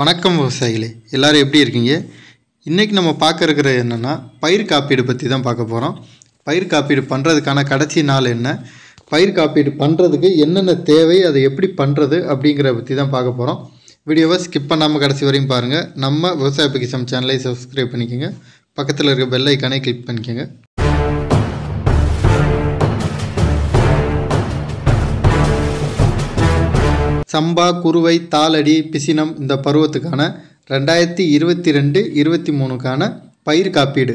வணக்கம் விவசாயிகளே எல்லோரும் எப்படி இருக்கீங்க இன்றைக்கி நம்ம பார்க்க இருக்கிற என்னென்னா பயிர் காப்பீடு பற்றி தான் பார்க்க போகிறோம் பயிர் காப்பீடு பண்ணுறதுக்கான கடைசி நாள் என்ன பயிர் காப்பீடு பண்ணுறதுக்கு என்னென்ன தேவை அதை எப்படி பண்ணுறது அப்படிங்கிற பற்றி தான் பார்க்க போகிறோம் வீடியோவை ஸ்கிப் பண்ணாமல் கடைசி வரையும் பாருங்கள் நம்ம விவசாய பிகிசம் சேனலை சப்ஸ்கிரைப் பண்ணிக்கோங்க பக்கத்தில் இருக்க பெல்லைக்கானே கிளிக் பண்ணிக்கோங்க சம்பா குறுவை தாளடி பிசினம் இந்த பருவத்துக்கான ரெண்டாயிரத்தி இருபத்தி ரெண்டு இருபத்தி மூணுக்கான பயிர் காப்பீடு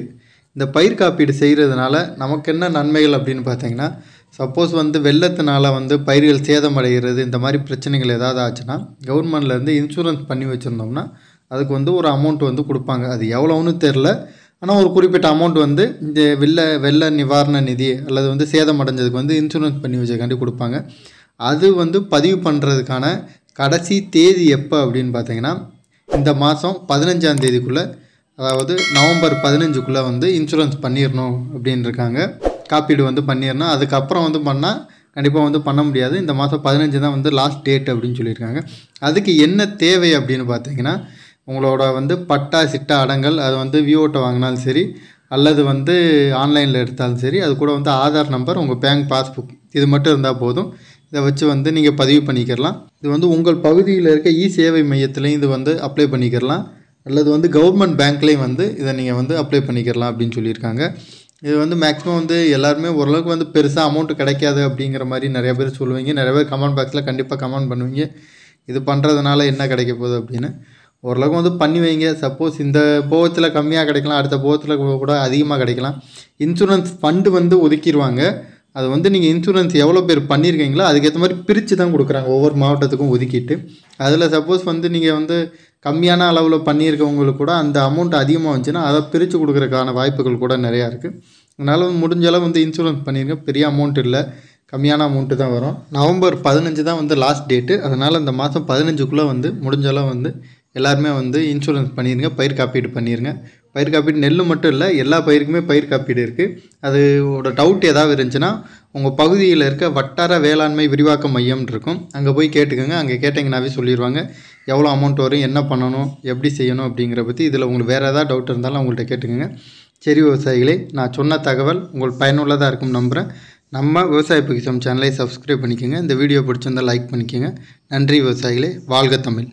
இந்த பயிர் காப்பீடு செய்கிறதுனால நமக்கு என்ன நன்மைகள் அப்படின்னு பார்த்தீங்கன்னா சப்போஸ் வந்து வெள்ளத்தினால வந்து பயிர்கள் சேதமடைகிறது இந்த மாதிரி பிரச்சனைகள் ஏதாவது ஆச்சுன்னா கவர்மெண்ட்லேருந்து இன்சூரன்ஸ் பண்ணி வச்சுருந்தோம்னா அதுக்கு வந்து ஒரு அமௌண்ட் வந்து கொடுப்பாங்க அது எவ்வளோன்னு தெரில ஆனால் ஒரு குறிப்பிட்ட அமௌண்ட் வந்து இந்த வெள்ள வெள்ள நிவாரண நிதி அல்லது வந்து சேதம் அடைஞ்சதுக்கு வந்து இன்சூரன்ஸ் பண்ணி வச்சுக்காண்டி கொடுப்பாங்க அது வந்து பதிவு பண்ணுறதுக்கான கடைசி தேதி எப்போ அப்படின்னு பார்த்தீங்கன்னா இந்த மாதம் பதினஞ்சாம் தேதிக்குள்ளே அதாவது நவம்பர் பதினஞ்சுக்குள்ளே வந்து இன்சூரன்ஸ் பண்ணிடணும் அப்படின்னு இருக்காங்க காப்பீடு வந்து பண்ணிடணும் அதுக்கப்புறம் வந்து பண்ணால் கண்டிப்பாக வந்து பண்ண முடியாது இந்த மாதம் பதினஞ்சு தான் வந்து லாஸ்ட் டேட் அப்படின்னு சொல்லியிருக்காங்க அதுக்கு என்ன தேவை அப்படின்னு பார்த்தீங்கன்னா உங்களோட வந்து பட்டா சிட்டா அடங்கல் அது வந்து விவோட்டை வாங்கினாலும் சரி அல்லது வந்து ஆன்லைனில் எடுத்தாலும் சரி அது கூட வந்து ஆதார் நம்பர் உங்கள் பேங்க் பாஸ்புக் இது மட்டும் இருந்தால் போதும் இதை வச்சு வந்து நீங்கள் பதிவு பண்ணிக்கிறலாம் இது வந்து உங்கள் பகுதியில் இருக்க இ சேவை மையத்துலேயும் இது வந்து அப்ளை பண்ணிக்கிறலாம் அல்லது வந்து கவர்மெண்ட் பேங்க்லேயும் வந்து இதை நீங்கள் வந்து அப்ளை பண்ணிக்கிறலாம் அப்படின்னு சொல்லியிருக்காங்க இது வந்து மேக்ஸிமம் வந்து எல்லாருமே ஓரளவுக்கு வந்து பெருசாக அமௌண்ட் கிடைக்காது அப்படிங்கிற மாதிரி நிறைய பேர் சொல்லுவீங்க நிறைய பேர் கமெண்ட் பாக்ஸில் கண்டிப்பாக கமெண்ட் பண்ணுவீங்க இது பண்ணுறதுனால என்ன கிடைக்க போகுது அப்படின்னு ஓரளவுக்கு வந்து பண்ணி வைங்க சப்போஸ் இந்த போகத்தில் கம்மியாக கிடைக்கலாம் அடுத்த போகத்தில் கூட அதிகமாக கிடைக்கலாம் இன்சூரன்ஸ் ஃபண்டு வந்து ஒதுக்கிடுவாங்க அது வந்து நீங்கள் இன்சூரன்ஸ் எவ்வளோ பேர் பண்ணியிருக்கீங்களோ அதுக்கேற்ற மாதிரி பிரித்து தான் கொடுக்குறாங்க ஒவ்வொரு மாவட்டத்துக்கும் ஒதுக்கிட்டு அதில் சப்போஸ் வந்து நீங்கள் வந்து கம்மியான அளவில் பண்ணியிருக்கவங்களுக்கு கூட அந்த அமௌண்ட் அதிகமாக வந்துச்சுன்னா அதை பிரித்து கொடுக்குறக்கான வாய்ப்புகள் கூட நிறையா இருக்குது அதனால் வந்து முடிஞ்சளவு வந்து இன்சூரன்ஸ் பண்ணியிருக்க பெரிய அமௌண்ட் இல்லை கம்மியான அமௌண்ட்டு தான் வரும் நவம்பர் பதினஞ்சு தான் வந்து லாஸ்ட் டேட்டு அதனால் அந்த மாதம் பதினஞ்சுக்குள்ளே வந்து முடிஞ்சளவு வந்து எல்லாருமே வந்து இன்சூரன்ஸ் பண்ணிடுங்க பயிர் காப்பீடு பண்ணிடுங்க பயிர் காப்பீடு நெல் மட்டும் இல்லை எல்லா பயிருக்குமே பயிர் காப்பீடு இருக்குது அதோட டவுட் ஏதாவது இருந்துச்சுன்னா உங்கள் பகுதியில் இருக்க வட்டார வேளாண்மை விரிவாக்க மையம் இருக்கும் அங்கே போய் கேட்டுக்கோங்க அங்கே கேட்டிங்கனாவே சொல்லிடுவாங்க எவ்வளோ அமௌண்ட் வரும் என்ன பண்ணணும் எப்படி செய்யணும் அப்படிங்கிற பற்றி இதில் உங்களுக்கு வேறு ஏதாவது டவுட் இருந்தாலும் அவங்கள்ட்ட கேட்டுக்கோங்க சரி விவசாயிகளே நான் சொன்ன தகவல் உங்கள் பயனுள்ளதாக இருக்கும் நம்புகிறேன் நம்ம விவசாய பிகிசம் சேனலை சப்ஸ்கிரைப் பண்ணிக்கோங்க இந்த வீடியோ பிடிச்சிருந்தால் லைக் பண்ணிக்கோங்க நன்றி விவசாயிகளே வாழ்க தமிழ்